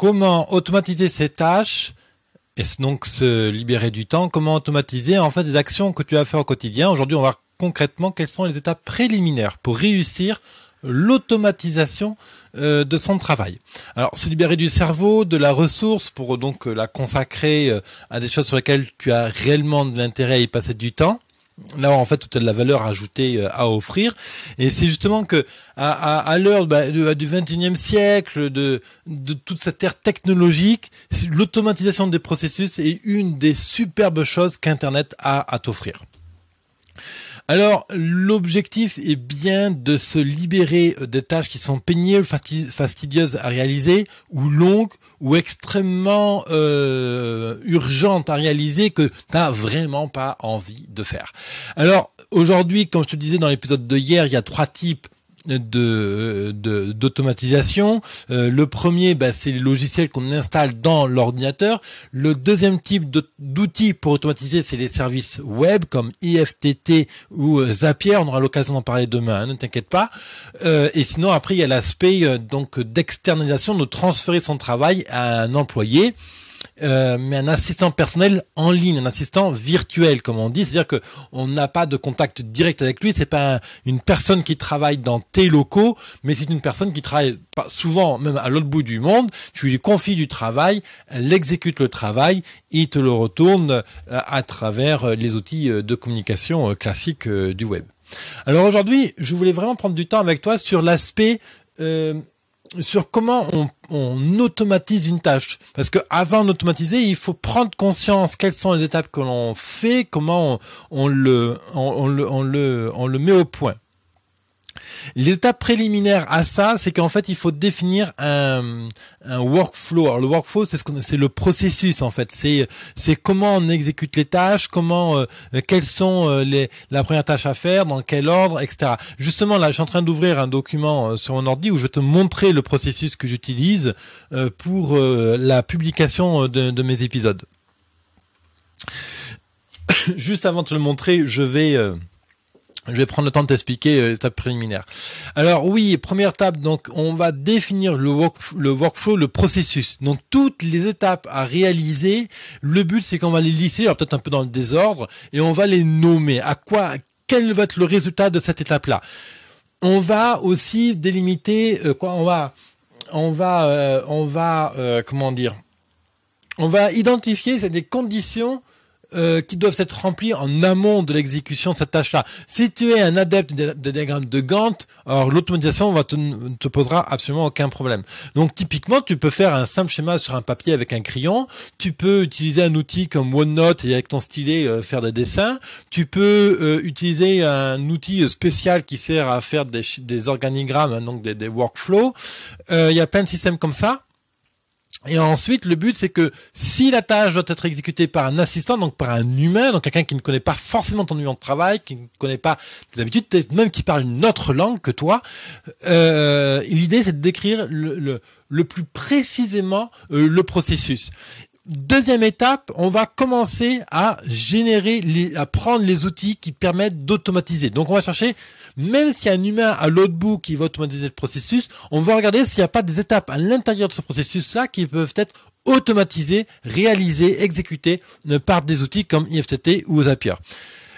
comment automatiser ces tâches et donc se libérer du temps, comment automatiser en fait des actions que tu as faites au quotidien. Aujourd'hui, on va voir concrètement quelles sont les étapes préliminaires pour réussir l'automatisation euh, de son travail. Alors se libérer du cerveau, de la ressource pour donc la consacrer euh, à des choses sur lesquelles tu as réellement de l'intérêt et y passer du temps. Là, en fait toute de la valeur ajoutée euh, à offrir. Et c'est justement que à, l'heure bah, du 21e siècle, de, de toute cette ère technologique, l'automatisation des processus est une des superbes choses qu'Internet a à t'offrir. Alors, l'objectif est bien de se libérer euh, des tâches qui sont pénibles, fastidieuses à réaliser, ou longues, ou extrêmement euh, urgentes à réaliser, que tu n'as vraiment pas envie de faire. Alors, aujourd'hui, comme je te disais dans l'épisode de hier, il y a trois types de d'automatisation. Euh, le premier, bah, c'est les logiciels qu'on installe dans l'ordinateur. Le deuxième type d'outils pour automatiser, c'est les services web comme IFTT ou euh, Zapier. On aura l'occasion d'en parler demain, ne t'inquiète pas. Euh, et sinon, après, il y a l'aspect donc d'externalisation, de transférer son travail à un employé. Euh, mais un assistant personnel en ligne, un assistant virtuel, comme on dit. C'est-à-dire que on n'a pas de contact direct avec lui. C'est pas une personne qui travaille dans tes locaux, mais c'est une personne qui travaille pas, souvent, même à l'autre bout du monde. Tu lui confies du travail, elle exécute le travail, il te le retourne euh, à travers euh, les outils de communication classiques du web. Alors aujourd'hui, je voulais vraiment prendre du temps avec toi sur l'aspect euh, sur comment on, on, automatise une tâche. Parce que avant d'automatiser, il faut prendre conscience quelles sont les étapes que l'on fait, comment on, le, on, le, on, le, on le met au point. L'étape préliminaire à ça, c'est qu'en fait, il faut définir un, workflow. Alors, le workflow, c'est ce qu'on, c'est le processus en fait. C'est comment on exécute les tâches, comment, euh, quelles sont euh, les la première tâche à faire, dans quel ordre, etc. Justement, là, je suis en train d'ouvrir un document euh, sur mon ordi où je vais te montrer le processus que j'utilise pour la publication de mes épisodes. Juste avant de te le montrer, je vais je vais prendre le temps de t'expliquer euh, l'étape préliminaire. Alors oui, première étape, donc on va définir le, workflow, le processus. Donc toutes les étapes à réaliser, le but c'est qu'on va les lisser, alors peut-être un peu dans le désordre, et on va les nommer. À quoi Quel va être le résultat de cette étape-là On va aussi délimiter euh, quoi On va, on va, euh, on va, comment dire On va identifier des conditions euh, qui doivent être remplis en amont de l'exécution de cette tâche-là. Si tu es un adepte des diagrammes de Gantt, alors l'automatisation va te, ne te posera absolument aucun problème. Donc typiquement, tu peux faire un simple schéma sur un papier avec un crayon, tu peux utiliser un outil comme OneNote et avec ton stylet euh, faire des dessins, tu peux euh, utiliser un outil spécial qui sert à faire des, organigrammes, hein, donc des, des workflows. Il y a plein de systèmes comme ça. Et ensuite, le but, c'est que si la tâche doit être exécutée par un assistant, donc par un humain, donc quelqu'un qui ne connaît pas forcément ton environnement de travail, qui ne connaît pas tes habitudes, même qui parle une autre langue que toi, euh, l'idée, c'est de décrire le, plus précisément euh, le processus. Deuxième étape, on va commencer à générer, à prendre les outils qui permettent d'automatiser. Donc on va chercher, même s'il y a un humain à l'autre bout qui va automatiser le processus, on va regarder s'il n'y a pas des étapes à l'intérieur de ce processus-là qui peuvent être automatisées, réalisées, exécutées euh, par des outils comme IFTT ou Zapier.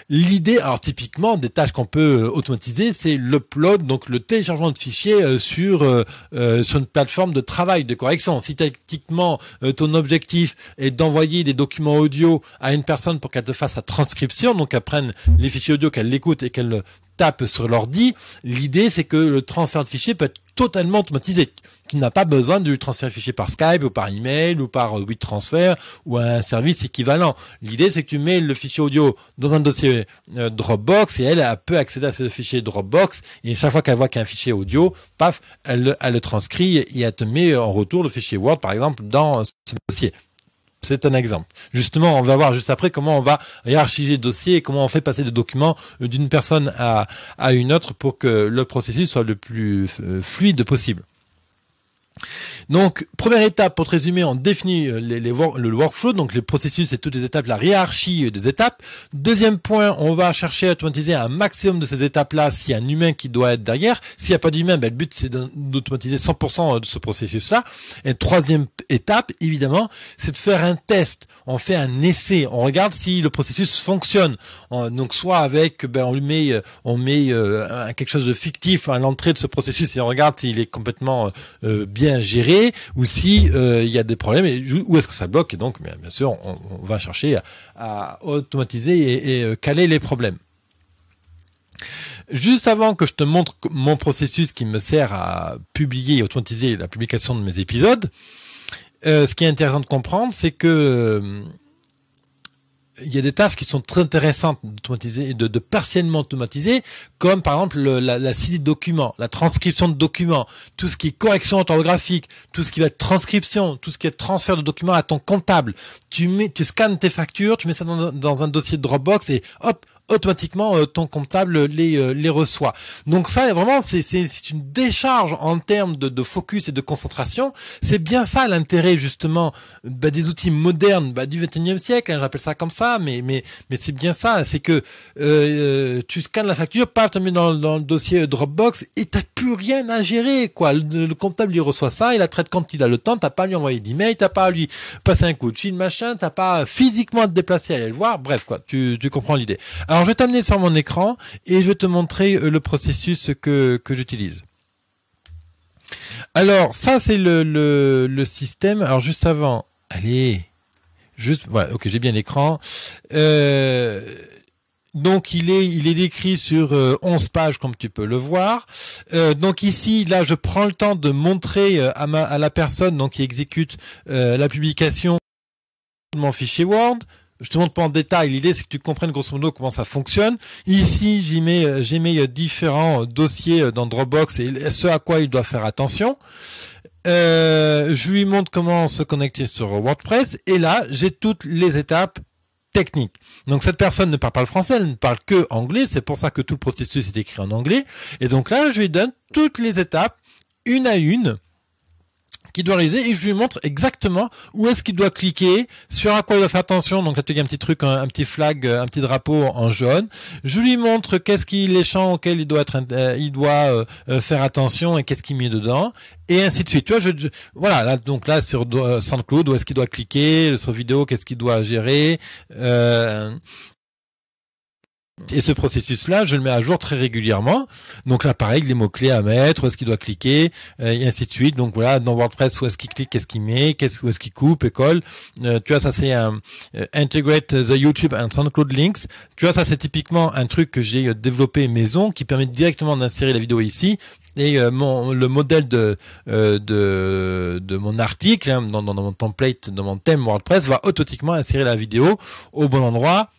L'idée, alors typiquement, des tâches qu'on peut euh, automatiser, c'est l'upload, donc le téléchargement de fichiers euh, sur euh, sur une plateforme de travail de correction. Si techniquement ton objectif est d'envoyer des documents audio à une personne pour qu'elle te fasse sa transcription, donc qu'elle prenne les fichiers audio, qu'elle l'écoute et qu'elle tape sur l'ordi, l'idée c'est que le transfert de fichiers peut être totalement automatisé. Tu n'as pas besoin lui transférer un fichier par Skype ou par email ou par euh, WeTransfer ou un service équivalent. L'idée, c'est que tu mets le fichier audio dans un dossier euh, Dropbox et elle, a peut accéder à ce fichier Dropbox et chaque fois qu'elle voit qu'il y a un fichier audio, paf, elle, elle le transcrit et elle te met en retour le fichier Word, par exemple, dans ce dossier. C'est un exemple. Justement, on va voir juste après comment on va hiérarchiser le dossier et comment on fait passer des documents euh, d'une personne à, une autre pour que le processus soit le plus euh, fluide possible. Donc, première étape, pour te résumer, on définit euh, le workflow, donc le processus et toutes les étapes, la hiérarchie des étapes. Deuxième point, on va chercher à automatiser un maximum de ces étapes-là s'il y a un humain qui doit être derrière. S'il n'y a pas d'humain, ben, le but c'est d'automatiser 100% de ce processus-là. Et troisième étape, évidemment, c'est de faire un test. On fait un essai. On regarde si le processus fonctionne. donc soit avec, ben, on lui met, euh, on met euh, quelque chose de fictif à l'entrée de ce processus et on regarde s'il est complètement euh, bien géré ou si il y a des problèmes et où est-ce que ça bloque. Et donc, bien, sûr, on, va chercher à, automatiser et caler les problèmes. Juste avant que je te montre mon processus qui me sert à publier et automatiser la publication de mes épisodes, euh, ce qui est intéressant de comprendre, c'est que euh, il y a des tâches qui sont très intéressantes d'automatiser, de, partiellement automatiser, comme par exemple la, la saisie de documents, la transcription de documents, tout ce qui est correction orthographique, tout ce qui va être transcription, tout ce qui est transfert de documents à ton comptable. Tu mets, tu scannes tes factures, tu mets ça dans, dans un dossier de Dropbox et hop, automatiquement euh, ton comptable les, euh, les reçoit. Donc ça, vraiment, c'est une décharge en termes de, de focus et de concentration. C'est bien ça l'intérêt justement bah, des outils modernes bah, du 21e siècle, hein, j'appelle ça comme ça, mais, mais, mais c'est bien ça, c'est que euh, euh tu scannes la facture, paf, tu mets dans, dans, le dossier Dropbox et t'as plus rien à gérer. quoi. Le, comptable, il reçoit ça, il la traite quand il a le temps, t'as pas à lui envoyer d'email, t'as pas à lui passer un coup de fil, machin, t'as pas physiquement à te déplacer, à aller le voir, bref, quoi, tu, tu comprends l'idée. Alors je vais t'amener sur mon écran et je vais te montrer euh, le processus que, que j'utilise. Alors ça c'est le, le, système. Alors juste avant, allez, juste voilà, ok j'ai bien l'écran. Euh, donc il est il est décrit sur 11 euh, pages comme tu peux le voir. donc ici là je prends le temps de montrer à, à la personne donc qui exécute la publication de mon fichier Word je te montre pas en détail. L'idée, c'est que tu comprennes grosso modo comment ça fonctionne. Ici, j'y mets, euh, euh, différents euh, dossiers dans Dropbox et ce à quoi il doit faire attention. je lui montre comment se connecter sur WordPress et là, j'ai toutes les étapes techniques. Donc cette personne ne parle pas le français, elle ne parle que anglais, c'est pour ça que tout le processus est écrit en anglais. Et donc là, je lui donne toutes les étapes, une à une, qui doit réaliser et je lui montre exactement où est-ce qu'il doit cliquer, sur à quoi il doit faire attention. Donc là, tu as un petit truc, un, petit flag, un petit drapeau en jaune. Je lui montre qu'est-ce qui les champs auxquels il doit être, euh, il doit euh, euh, faire attention et qu'est-ce qu'il met dedans et ainsi de suite. Tu vois, je, voilà, là, donc là sur SoundCloud, où est-ce qu'il doit cliquer, sur vidéo, qu'est-ce qu'il doit gérer. Euh, et ce processus-là, je le mets à jour très régulièrement. Donc là, pareil, les mots-clés à mettre, où est-ce qu'il doit cliquer, euh, et ainsi de suite. Donc voilà, dans WordPress, où est-ce qu'il clique, qu'est-ce qu'il met, qu'est-ce, où est-ce qu'il coupe et colle. Euh, tu vois, ça c'est un euh, Integrate the YouTube and SoundCloud links. Tu vois, ça c'est typiquement un truc que j'ai développé maison qui permet directement d'insérer la vidéo ici et mon, le modèle de, de, de mon article hein, dans, dans, dans, mon template, dans mon thème WordPress va automatiquement insérer la vidéo au bon endroit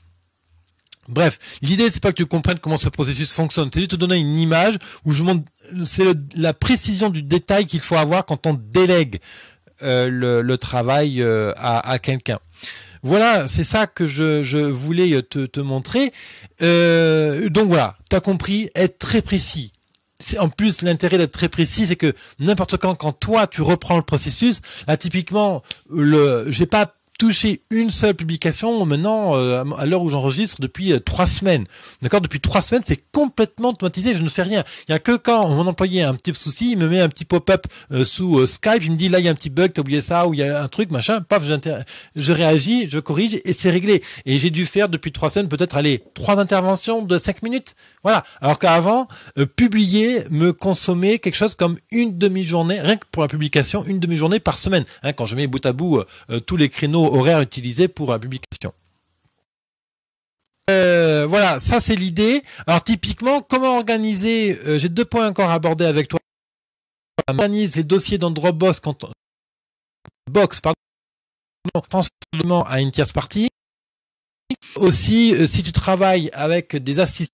Bref, l'idée c'est pas que tu comprennes comment ce processus fonctionne, c'est juste te donner une image où je montre c'est la précision du détail qu'il faut avoir quand on délègue euh, le, travail euh, à, quelqu'un. Voilà, c'est ça que je, voulais euh, te, montrer. Euh, donc voilà, tu as compris, être très précis. C'est en plus l'intérêt d'être très précis, c'est que n'importe quand, quand toi tu reprends le processus, là typiquement, le, j'ai pas toucher une seule publication maintenant euh, à l'heure où j'enregistre depuis euh, trois semaines. D'accord Depuis trois semaines, c'est complètement automatisé. Je ne fais rien. Il n'y a que quand mon employé a un petit souci, il me met un petit pop-up euh, sous Skype, il me dit là il y a un petit bug, t'as oublié ça ou il y a un truc machin. Paf, je réagis, je corrige et c'est réglé. Et j'ai dû faire depuis trois semaines peut-être aller trois interventions de cinq minutes. Voilà. Alors qu'avant, publier me consommer quelque chose comme une demi-journée, rien que pour la publication, une demi-journée par semaine. Hein, quand je mets bout à bout tous les créneaux horaire horaires utilisés pour la publication. Euh, voilà, ça c'est l'idée. Alors typiquement, comment organiser euh, J'ai deux points encore aborder avec toi. Comment organiser les dossiers dans Dropbox quand on... Box, pardon, à une tierce partie. Aussi, euh, si tu travailles avec des assistants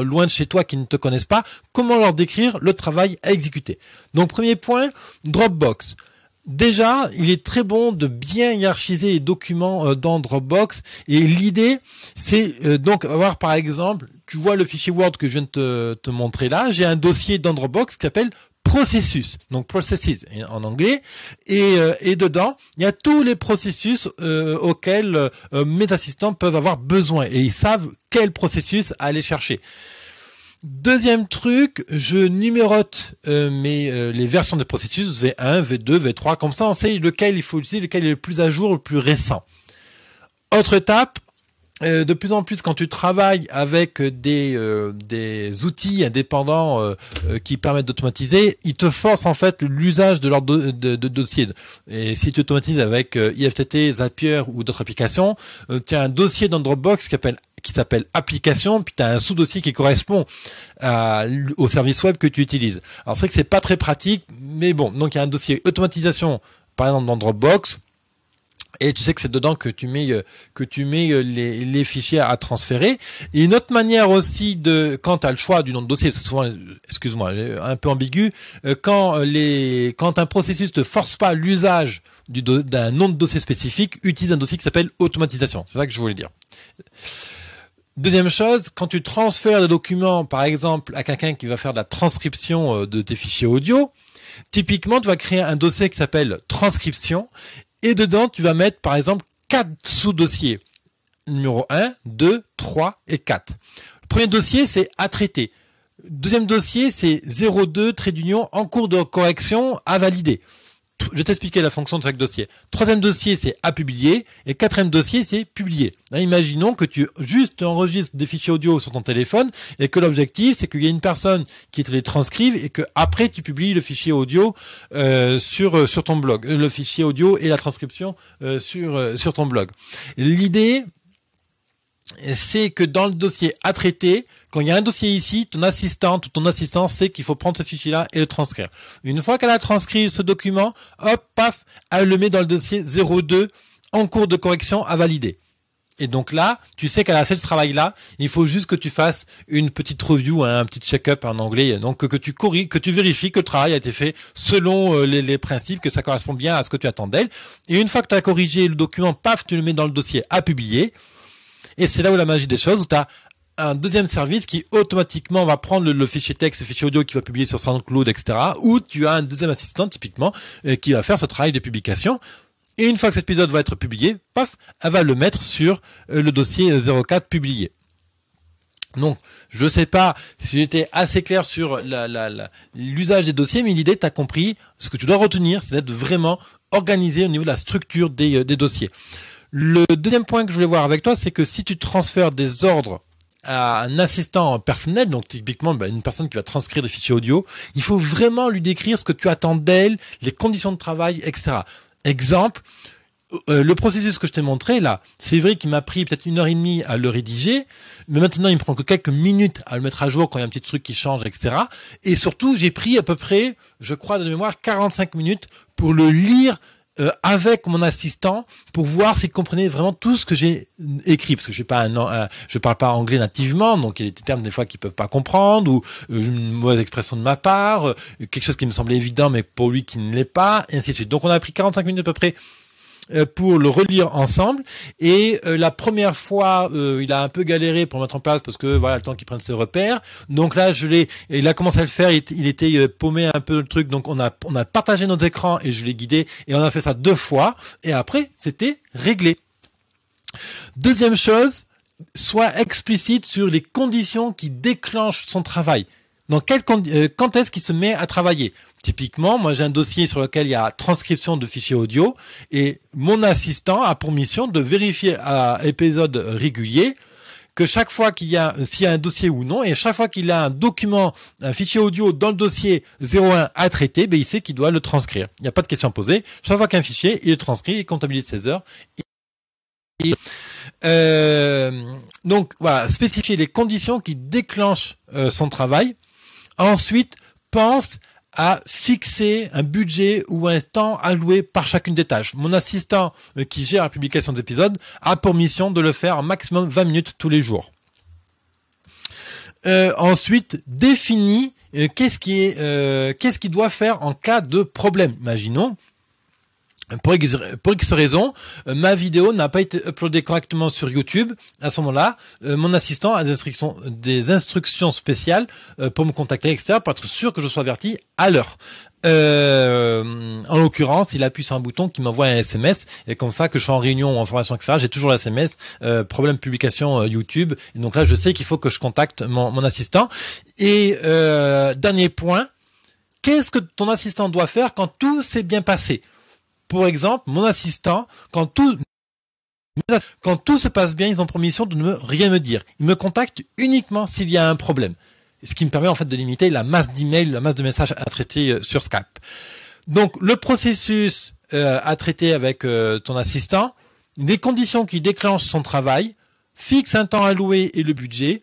loin de chez toi qui ne te connaissent pas, comment leur décrire le travail à exécuter. Donc premier point, Dropbox déjà, il est très bon de bien hiérarchiser les documents euh, dans Dropbox. Et l'idée, c'est euh, donc avoir par exemple, tu vois le fichier Word que je viens de te, montrer là, j'ai un dossier dans Dropbox qui s'appelle processus, donc processes en anglais, et, euh, et dedans, il y a tous les processus auxquels mes assistants peuvent avoir besoin, et ils savent quel processus aller chercher. Deuxième truc, je numérote euh, euh, les versions de processus V1, V2, V3, comme ça on sait lequel il faut utiliser, lequel est le plus à jour, le plus récent. Autre étape, euh, de plus en plus quand tu travailles avec des, outils indépendants qui permettent d'automatiser, ils te forcent en fait l'usage de leur de, dossier. Et si tu automatises avec IFTT, Zapier ou d'autres applications, tu as un dossier dans Dropbox qui s'appelle qui s'appelle application, puis tu as un sous-dossier qui correspond au service web que tu utilises. Alors c'est vrai que c'est pas très pratique, mais bon, donc il y a un dossier automatisation, par exemple dans Dropbox, et tu sais que c'est dedans que tu mets euh, que tu mets euh, les, fichiers à transférer. une autre manière aussi de quand tu as le choix du nom de dossier, c'est souvent, euh, excuse-moi, un peu ambigu, quand les quand un processus te force pas l'usage d'un nom de dossier spécifique, utilise un dossier qui s'appelle automatisation. C'est ça que je voulais dire. Deuxième chose, quand tu transfères des documents, par exemple, à quelqu'un qui va faire de la transcription euh, de tes fichiers audio, typiquement, tu vas créer un dossier qui s'appelle transcription et dedans, tu vas mettre, par exemple, quatre sous-dossiers. Numéro 1, 2, 3 et 4. Le premier dossier, c'est à traiter. Deuxième dossier, c'est 02 trait d'union en cours de correction à valider je t'expliquer la fonction de chaque dossier. Troisième dossier, c'est à publier. Et quatrième dossier, c'est publier. Hein, imaginons que tu juste enregistres des fichiers audio sur ton téléphone et que l'objectif, c'est qu'il y ait une personne qui te les transcrive et que après tu publies le fichier audio euh, sur euh, sur ton blog, euh, le fichier audio et la transcription sur sur ton blog. L'idée c'est que dans le dossier à traiter, quand il y a un dossier ici, ton assistante ou ton assistant sait qu'il faut prendre ce fichier-là et le transcrire. Une fois qu'elle a transcrit ce document, hop, paf, elle le met dans le dossier 02 en cours de correction à valider. Et donc là, tu sais qu'elle a fait ce travail-là. Il faut juste que tu fasses une petite review, hein, un petit check-up en anglais. Donc que tu corriges, que tu vérifies que le travail a été fait selon euh, les, principes, que ça correspond bien à ce que tu attends d'elle. Et une fois que tu as corrigé le document, paf, tu le mets dans le dossier à publier. Et c'est là où la magie des choses, où tu as un deuxième service qui automatiquement va prendre le, fichier texte, le fichier audio qui va publier sur SoundCloud, etc. Ou tu as un deuxième assistant typiquement euh, qui va faire ce travail de publication. Et une fois que cet épisode va être publié, paf, elle va le mettre sur euh, le dossier 04 euh, publié. Donc, je ne sais pas si j'étais assez clair sur l'usage des dossiers, mais l'idée, tu as compris, ce que tu dois retenir, c'est d'être vraiment organisé au niveau de la structure des dossiers. Le deuxième point que je voulais voir avec toi, c'est que si tu transfères des ordres à un assistant personnel, donc typiquement bah, une personne qui va transcrire des fichiers audio, il faut vraiment lui décrire ce que tu attends d'elle, les conditions de travail, etc. Exemple, euh, le processus que je t'ai montré là, c'est vrai qu'il m'a pris peut-être une heure et demie à le rédiger, mais maintenant il me prend que quelques minutes à le mettre à jour quand il y a un petit truc qui change, etc. Et surtout, j'ai pris à peu près, je crois de mémoire, 45 minutes pour le lire euh, avec mon assistant pour voir s'il comprenait vraiment tout ce que j'ai écrit parce que je pas un, euh, je parle pas anglais nativement donc il y a des termes des fois qu'ils peuvent pas comprendre ou euh, une mauvaise expression de ma part, quelque chose qui me semblait évident mais pour lui qui ne l'est pas, et ainsi de suite. Donc on a pris 45 minutes à peu près euh, pour le relire ensemble. Et euh, la première fois, euh, il a un peu galéré pour mettre en place parce que voilà le temps qu'il prenne ses repères. Donc là, je l'ai, il a commencé à le faire. Il, était paumé un peu le truc, donc on a on a partagé nos écrans et je l'ai guidé et on a fait ça deux fois. Et après, c'était réglé. Deuxième chose, sois explicite sur les conditions qui déclenchent son travail dans quel, euh, quand est-ce qu'il se met à travailler Typiquement, moi j'ai un dossier sur lequel il y a transcription de fichiers audio et mon assistant a pour mission de vérifier à épisode régulier que chaque fois qu'il y a s'il y a un dossier ou non et chaque fois qu'il a un document, un fichier audio dans le dossier 01 à traiter, ben il sait qu'il doit le transcrire. Il n'y a pas de question poser. Chaque fois qu'un fichier, il le transcrit, il comptabilise ses heures. Euh, donc voilà, spécifier les conditions qui déclenchent euh, son travail Ensuite, pense à fixer un budget ou un temps alloué par chacune des tâches. Mon assistant euh, qui gère la publication des épisodes a pour mission de le faire en maximum 20 minutes tous les jours. Euh, ensuite, définis euh, qu'est-ce qui qu'est-ce qu'il doit faire en cas de problème. Imaginons, pour X, pour raison, euh, ma vidéo n'a pas été uploadée correctement sur YouTube. À ce moment-là, euh, mon assistant a des instructions, spéciales euh, pour me contacter, etc., pour être sûr que je sois averti à l'heure. en l'occurrence, il appuie sur un bouton qui m'envoie un SMS, et comme ça, que je suis en réunion ou en formation, etc., j'ai toujours l'SMS, problème publication YouTube, et donc là, je sais qu'il faut que je contacte mon assistant. Et dernier point, qu'est-ce que ton assistant doit faire quand tout s'est bien passé pour exemple, mon assistant, quand tout, quand tout se passe bien, ils ont permission de ne rien me dire. Ils me contactent uniquement s'il y a un problème. Ce qui me permet en fait de limiter la masse d'emails, la masse de messages à traiter euh, sur Skype. Donc le processus euh, à traiter avec euh, ton assistant, les conditions qui déclenchent son travail, fixe un temps alloué et le budget,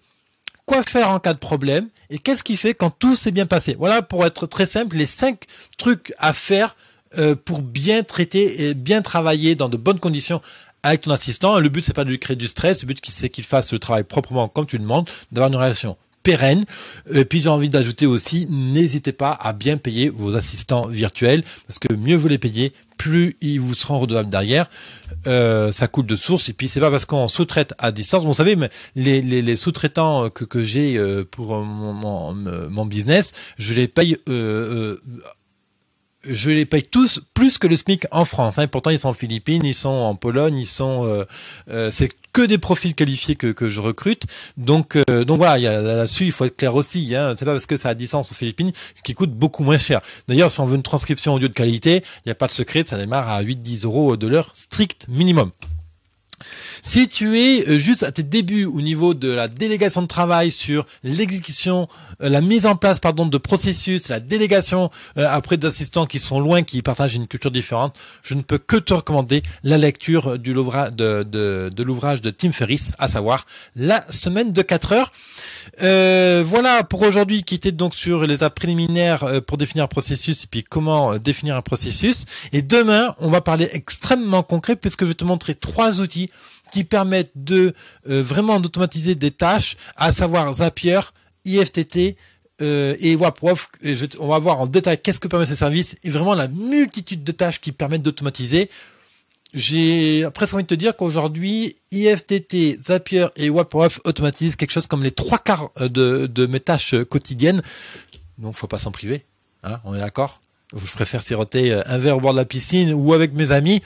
quoi faire en cas de problème et qu'est-ce qu'il fait quand tout s'est bien passé. Voilà pour être très simple les cinq trucs à faire euh, pour bien traiter et bien travailler dans de bonnes conditions avec ton assistant. Le but, c'est pas de lui créer du stress. Le but, c'est qu'il fasse le travail proprement comme tu le demandes, d'avoir une relation pérenne. Et euh, puis j'ai envie d'ajouter aussi, n'hésitez pas à bien payer vos assistants virtuels, parce que mieux vous les payez, plus ils vous seront redevables derrière. Euh, ça coule de source. Et puis c'est pas parce qu'on sous-traite à distance. Vous savez, mais les, sous-traitants que, que j'ai pour mon, mon, business, je les paye euh, je les paye tous plus que le SMIC en France. Hein. Pourtant, ils sont en Philippines, ils sont en Pologne, ils sont. Euh, euh, c'est que des profils qualifiés que, que je recrute. Donc, euh, donc voilà, là-dessus, il faut être clair aussi. Hein. C'est pas parce que ça a distance aux Philippines qui coûte beaucoup moins cher. D'ailleurs, si on veut une transcription audio de qualité, il n'y a pas de secret, ça démarre à 8-10 euros de l'heure strict minimum. Si tu es euh, juste à tes débuts au niveau de la délégation de travail sur l'exécution, euh, la mise en place pardon de processus, la délégation euh, après d'assistants qui sont loin, qui partagent une culture différente, je ne peux que te recommander la lecture du de, de, de l'ouvrage de Tim Ferriss, à savoir la semaine de 4 heures. voilà pour aujourd'hui quitter donc sur les étapes préliminaires pour définir un processus et puis comment définir un processus. Et demain, on va parler extrêmement concret puisque je vais te montrer trois outils qui permettent de euh, vraiment d'automatiser des tâches, à savoir Zapier, IFTT, euh, et Waprof, et on va voir en détail qu'est-ce que permet ces services et vraiment la multitude de tâches qui permettent d'automatiser. J'ai presque envie de te dire qu'aujourd'hui, IFTT, Zapier et Waprof automatisent quelque chose comme les trois quarts euh, de, mes tâches quotidiennes. Donc, faut pas s'en priver. Hein, on est d'accord Je préfère siroter un verre au bord de la piscine ou avec mes amis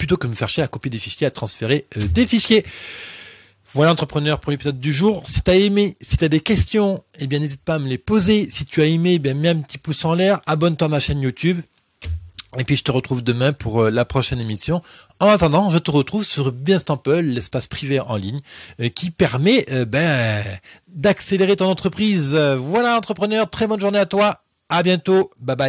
plutôt que de me faire chier à copier des fichiers, à transférer euh, des fichiers. Voilà entrepreneur pour l'épisode du jour. Si t'as aimé, si t'as des questions, eh bien n'hésite pas à me les poser. Si tu as aimé, eh bien mets un petit pouce en l'air, abonne-toi à ma chaîne YouTube. Et puis je te retrouve demain pour euh, la prochaine émission. En attendant, je te retrouve sur Bienstample, l'espace privé en ligne, euh, qui permet ben, d'accélérer ton entreprise. Voilà entrepreneur, très bonne journée à toi. À bientôt. Bye bye.